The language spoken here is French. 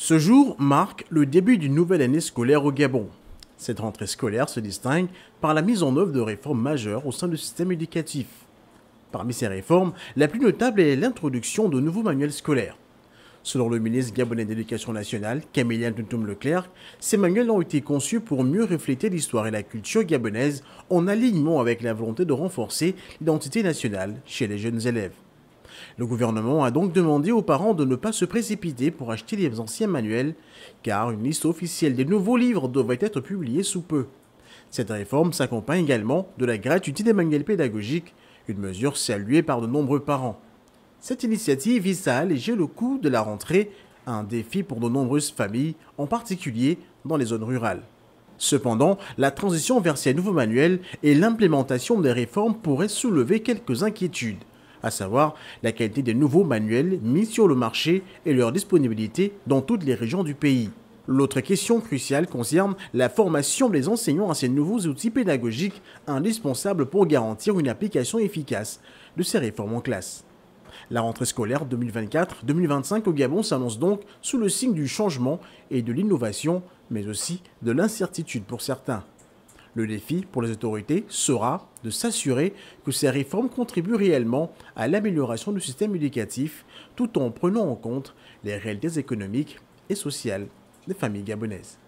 Ce jour marque le début d'une nouvelle année scolaire au Gabon. Cette rentrée scolaire se distingue par la mise en œuvre de réformes majeures au sein du système éducatif. Parmi ces réformes, la plus notable est l'introduction de nouveaux manuels scolaires. Selon le ministre gabonais d'éducation nationale, Camélien Tuntum Leclerc, ces manuels ont été conçus pour mieux refléter l'histoire et la culture gabonaise en alignement avec la volonté de renforcer l'identité nationale chez les jeunes élèves. Le gouvernement a donc demandé aux parents de ne pas se précipiter pour acheter les anciens manuels, car une liste officielle des nouveaux livres devrait être publiée sous peu. Cette réforme s'accompagne également de la gratuité des manuels pédagogiques, une mesure saluée par de nombreux parents. Cette initiative vise à alléger le coût de la rentrée, un défi pour de nombreuses familles, en particulier dans les zones rurales. Cependant, la transition vers ces nouveaux manuels et l'implémentation des réformes pourraient soulever quelques inquiétudes à savoir la qualité des nouveaux manuels mis sur le marché et leur disponibilité dans toutes les régions du pays. L'autre question cruciale concerne la formation des enseignants à ces nouveaux outils pédagogiques indispensables pour garantir une application efficace de ces réformes en classe. La rentrée scolaire 2024-2025 au Gabon s'annonce donc sous le signe du changement et de l'innovation, mais aussi de l'incertitude pour certains. Le défi pour les autorités sera de s'assurer que ces réformes contribuent réellement à l'amélioration du système éducatif tout en prenant en compte les réalités économiques et sociales des familles gabonaises.